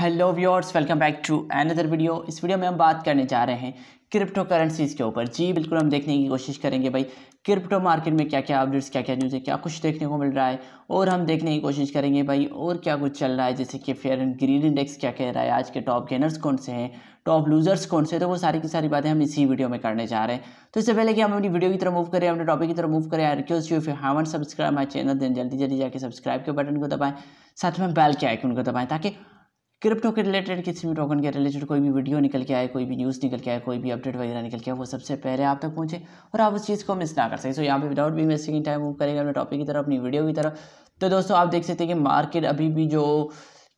hello viewers welcome back to another video इस वीडियो में हम बात करने जा रहे हैं क्रिप्टो करेंसीज़ के ऊपर जी बिल्कुल हम देखने की कोशिश करेंगे भाई क्रिप्टो मार्केट में क्या क्या अपडेट्स क्या क्या न्यूज़ है क्या कुछ देखने को मिल रहा है और हम देखने की कोशिश करेंगे भाई और क्या कुछ चल रहा है जैसे कि फेयर एंड ग्रीन इंडेक्स क्या कह रहा है आज के टॉप गेनर्स कौन से हैं टॉप लूजर्स कौन से तो वो सारी की सारी बातें हम इसी वीडियो में करने जा रहे हैं तो इससे पहले कि हम अपनी वीडियो की तरफ मूव करें अपने टॉपिक की तरफ मूव करें request you if you haven't subscribe my channel then जल्दी जल्दी जाकर सब्सक्राइब के बटन को दबाएँ साथ में बेल के आइकन को दबाएँ ताकि क्रिप्टो के रिलेटेड किसी भी टोकन के रिलेटेड कोई भी वीडियो निकल के आए कोई भी न्यूज़ निकल के आए कोई भी अपडेट वगैरह निकल के आए वो सबसे पहले आप तक पहुंचे और आप उस चीज़ को मिस ना कर सकें सो यहाँ पे विदाउट भी मिसिंग टाइम मूव करेंगे अपने टॉपिक की तरफ अपनी वीडियो की तरफ तो दोस्तों आप देख सकते हैं कि मार्केट अभी भी जो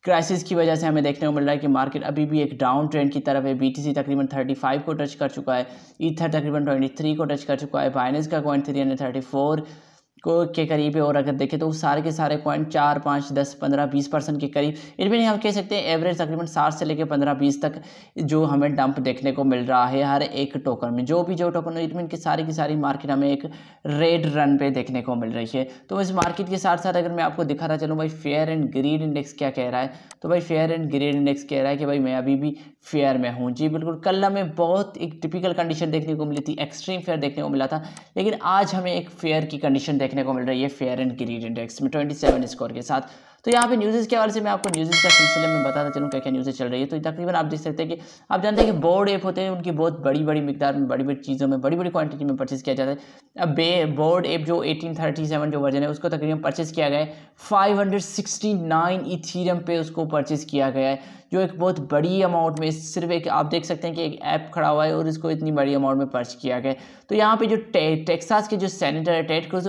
क्राइसिस की वजह से हमें देखने को मिल रहा है कि मार्केट अभी भी एक डाउन ट्रेंड की तरफ है बीटीसी तकरीबन 35 को टच कर चुका है ईथर तकरीबन 23 को टच कर चुका है बाइनेंस का कॉइन थ्री हंड्रेड थर्टी को के करीब है और अगर देखें तो सारे के सारे पॉइंट चार पाँच दस पंद्रह बीस परसेंट के करीब इनमें हम कह सकते हैं एवरेज तकरीबन साठ से लेकर पंद्रह बीस तक जो हमें डंप देखने को मिल रहा है हर एक टोकन में जो भी जो टोकन है इनमें की सारी की सारी मार्केट हमें एक रेड रन पे देखने को मिल रही है तो इस मार्केट के साथ साथ अगर मैं आपको दिखाना चलूँ भाई फेयर एंड ग्रीड इंडेक्स क्या कह रहा है तो भाई फेयर एंड ग्रीड इंडेक्स कह रहा है कि भाई मैं अभी भी फेयर में हूँ जी बिल्कुल कल हमें बहुत एक टिपिकल कंडीशन देखने को मिली थी एक्सट्रीम फेयर देखने को मिला था लेकिन आज हमें एक फेयर की कंडीशन देख देखने को मिल रही है फेयर एंड ग्रीड इंडेक्स में 27 स्कोर के साथ तो यहाँ पे न्यूज़ के हवाले से मैं आपको न्यूज़ का सिलसिले में बताता चलूँ क्या क्या न्यूज़ चल रही है तो तकरीबन आप देख सकते हैं कि आप जानते हैं कि बोर्ड ऐप होते हैं उनकी बहुत बड़ी बड़ी मिकदार में बड़ी बड़ी चीज़ों में बड़ी बड़ी क्वान्टिटी में परचेज़ किया जाता है अब बे बोर्ड ऐप जो एटीन थर्टी सेवन जो वर्जन है उसको तकरीबन परचेज़ किया गया है five hundred sixty nine ethereum पे उसको परचेज़ किया गया है जो एक बहुत बड़ी अमाउंट में सिर्फ एक आप देख सकते हैं कि एक ऐप खड़ा हुआ है और इसको इतनी बड़ी अमाउंट में पर्च किया गया तो यहाँ पे जो टे, टेक्सास के जो सेनेटर है टेट क्रूज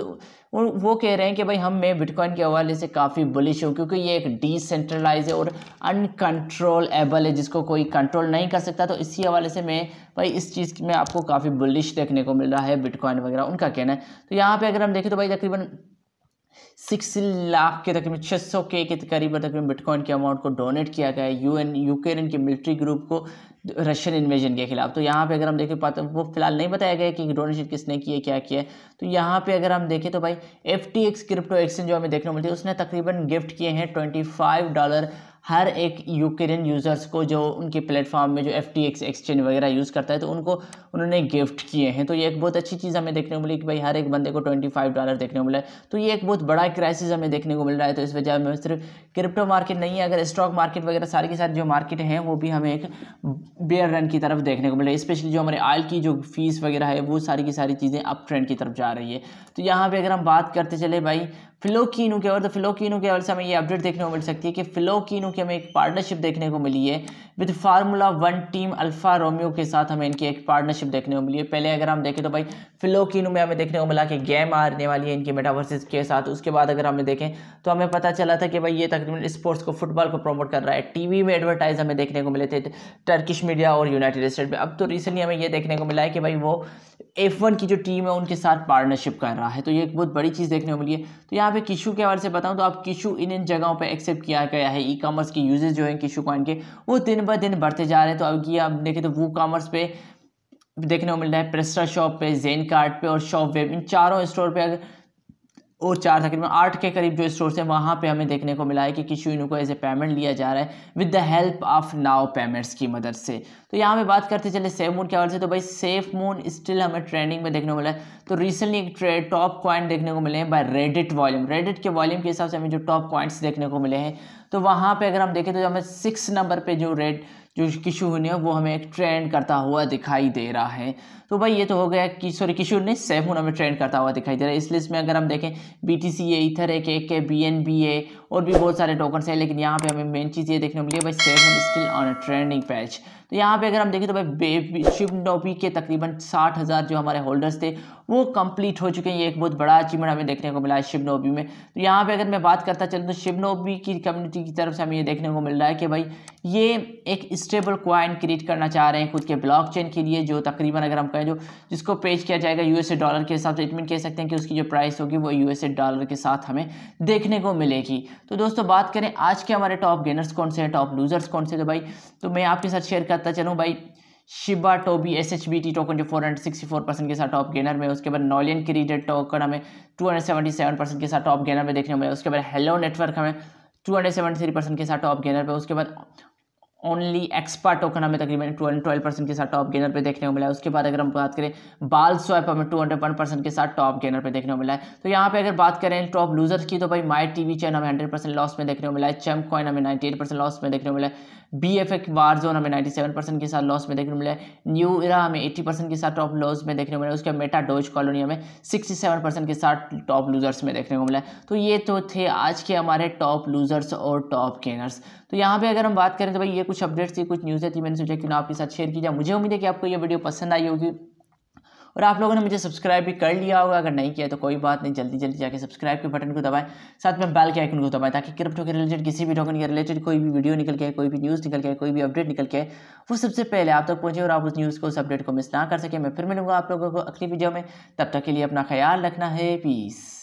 वो कह रहे हैं कि भाई हम मैं बिटकॉइन के हवाले से काफ़ी बुलिश हूँ क्योंकि ये एक डिसेंट्रलाइज है और अनकंट्रोलेबल है जिसको कोई कंट्रोल नहीं कर सकता तो इसी हवाले से मैं भाई इस चीज़ में आपको काफ़ी बुलिश देखने को मिल रहा है बिटकॉइन वगैरह उनका कहना है तो यहाँ पर अगर हम देखें तो भाई तकरीबन सिक्स लाख के तकरीबन छः सौ के के करीब तकरीबन बिटकॉइन के अमाउंट को डोनेट किया गया है यू एन यूक्रेन के मिलिट्री ग्रुप को रशियन इन्वेजन के खिलाफ तो यहाँ पे अगर हम देखें पाते वो फिलहाल नहीं बताया गया कि डोनेशन किसने किए क्या किया तो यहाँ पे अगर हम देखें तो भाई F T X crypto exchange जो हमें देखने को मिलती है उसने तकरीबन गिफ्ट किए हैं ट्वेंटी फाइव डॉलर हर एक यूक्रेन यूज़र्स को जो उनके प्लेटफॉर्म में जो एफ टी एक्स एक्सचेंज वगैरह यूज़ करता है तो उनको उन्होंने गिफ्ट किए हैं तो ये एक बहुत अच्छी चीज़ हमें देखने को मिली कि भाई हर एक बंदे को ट्वेंटी फाइव डॉलर देखने को मिला है तो ये एक बहुत बड़ा क्राइसिस हमें देखने को मिल रहा है तो इस वजह में सिर्फ क्रिप्टो मार्केट नहीं है अगर स्टॉक मार्केट वगैरह सारी के सारी जो मार्केट हैं वो भी हमें एक बेयर रन की तरफ देखने को मिल रही है स्पेशली जो हमारे आयल की जो फीस वगैरह है वो सारी की सारी चीज़ें अप ट्रेंड की तरफ जा रही है तो यहाँ पर अगर हम बात करते चले भाई फिलोकिनो के और तो फिलोकिनो के हवाले से हमें ये अपडेट देखने को मिल सकती है कि फिलोकिनो की हमें एक पार्टनरशिप देखने को मिली है with formula one team Alfa Romeo के साथ हमें इनकी एक पार्टनरशिप देखने को मिली है पहले अगर हम देखें तो भाई फिलोकिनो में हमें देखने को मिला कि गेम आने वाली है इनकी मेटावर्सिस के साथ उसके बाद अगर हमें देखें तो हमें पता चला था कि भाई ये तक तकरीबन स्पोर्ट्स को फुटबॉल को प्रमोट कर रहा है टीवी में एडवर्टाइज हमें देखने को मिले थे टर्किश मीडिया और यूनाइटेड स्टेट में अब तो रिसेंटली हमें यह देखने को मिला है कि भाई वो एफ वन की जो टीम है उनके साथ पार्टनरशिप कर रहा है तो ये एक बहुत बड़ी चीज़ देखने को मिली है तो यहाँ पे किशू के हवाले से बताऊँ तो अब किशू इन इन जगहों पर एक्सेप्ट किया गया है ई कॉमर्स के यूजेज जो हैं किशू कॉइन के वो दिन ब दिन बढ़ते जा रहे हैं तो अब ये अब देखें तो वो कॉमर्स पे देखने को मिल रहा है प्रेस्टा शॉप पे जेन कार्ट पे और शॉप वेब इन चारों स्टोर पे अगर और चार तकरीबन आठ के करीब जो स्टोर्स हैं वहाँ पे हमें देखने को मिला है कि किशु इनू को एज ए पेमेंट लिया जा रहा है with the help of now payments की मदद से तो यहाँ पे बात करते चले सेफ मून के हवाले से तो भाई सेफ मून स्टिल हमें ट्रेंडिंग में देखने को मिला है तो रिसेंटली एक टॉप कॉइन देखने को मिले हैं बाय रेडिट वॉल्यूम रेडिट के वॉल्यूम के हिसाब से हमें जो टॉप क्वाइंट्स देखने को मिले हैं तो वहाँ पर अगर हम देखें तो हमें सिक्स नंबर पर जो रेड जो किशोर ने वो हमें एक ट्रेंड करता हुआ दिखाई दे रहा है तो भाई ये तो हो गया कि सॉरी किशोर ने सेवन हमें ट्रेंड करता हुआ दिखाई दे रहा है इस लिस्ट में अगर हम देखें B T C a ether एक एक के बी एन बी ए और भी बहुत सारे टोकन्स हैं लेकिन यहाँ पे हमें मेन चीज़ ये देखने को मिली है भाई seven still on a trending patch तो यहाँ पे अगर हम देखें तो भाई शिव डॉपी के तकरीबन साठ हज़ार जो हमारे होल्डर्स थे वो कंप्लीट हो चुके हैं ये एक बहुत बड़ा अचीवमेंट हमें देखने को मिला है शिव नोबी में तो यहाँ पे अगर मैं बात करता चलूँ तो शिव नोबी की कम्युनिटी की तरफ से हमें ये देखने को मिल रहा है कि भाई ये एक स्टेबल क्वाइन क्रिएट करना चाह रहे हैं खुद के ब्लॉक चेन के लिए जो तकरीबन अगर हम कहें जो जिसको पेश किया जाएगा यूएसए डॉलर के हिसाब से इटमिन कह सकते हैं कि उसकी जो प्राइस होगी वो यूएसए डॉलर के साथ हमें देखने को मिलेगी तो दोस्तों बात करें आज के हमारे टॉप गेनर्स कौन से हैं टॉप लूजर्स कौन से थे तो भाई तो मैं आपके साथ शेयर करता चलूँ भाई Shiba Toby S H B T token जो four hundred sixty four percent के साथ टॉप गेनर में उसके बाद नॉलियन क्रीडेड टोकन हमें two hundred seventy seven percent के साथ टॉप गेनर में देखने को मिला उसके बाद हेलो नेटवर्क हमें two hundred seventy three percent के साथ टॉप गेनर पे उसके बाद ओनली एक्सपर्ट टोकन हमें तकरीबन ट्वेल्व परसेंट के साथ टॉप गेनर पे देखने को मिला है उसके बाद अगर हम बात करें बाल स्वैप हमें टू हंड्रेड वन परसेंट के साथ टॉप गेनर पे देखने को मिला है तो यहाँ पे अगर बात करें टॉप लूजर्स की तो भाई माई टी वी चैन हमें हंड्रेड परसेंट लॉस में देखने को मिला है चम कॉइन हमें नाइन्टी एट परसेंट लॉस में देखने को मिला है बी एफ एक बार जोन हमें नाइन्टी सेवन परसेंट के साथ लॉस में देखने को मिला है न्यू इरा हमें एट्टी परसेंट के साथ टॉप लॉस में देखने को मिला है उसके मेटा डोज कॉलोनी हमें सिक्सटी सेवन परसेंट के साथ टॉप लूजर्स में देखने को मिला है तो ये तो थे आज के हमारे टॉप लूजर्स और टॉप गेनर्स तो यहाँ पर अगर हम बात करें तो भाई ये कुछ अपडेट्स थी कुछ न्यूज़ें थी मैंने सोचा कि ना आपके साथ शेयर की जाए मुझे उम्मीद है कि आपको ये वीडियो पसंद आई होगी और आप लोगों ने मुझे सब्सक्राइब भी कर लिया होगा अगर नहीं किया तो कोई बात नहीं जल्दी जल्दी जाके सब्सक्राइब के बटन को दबाएं साथ में बैल के आइकन को दबाएं ताकि क्रिप्टो के रिलेटेड किसी भी टोकन के रिलेटेड कोई भी वीडियो निकल के कोई भी न्यूज़ निकल के कोई भी अपडेट निकल के वो सबसे पहले आप तक पहुँचे और आप उस न्यूज़ को उस अपडेट को मिस ना कर सके मैं फिर मिलूँगा आप लोगों को अगली वीडियो में तब तक के लिए अपना ख्याल रखना है पीस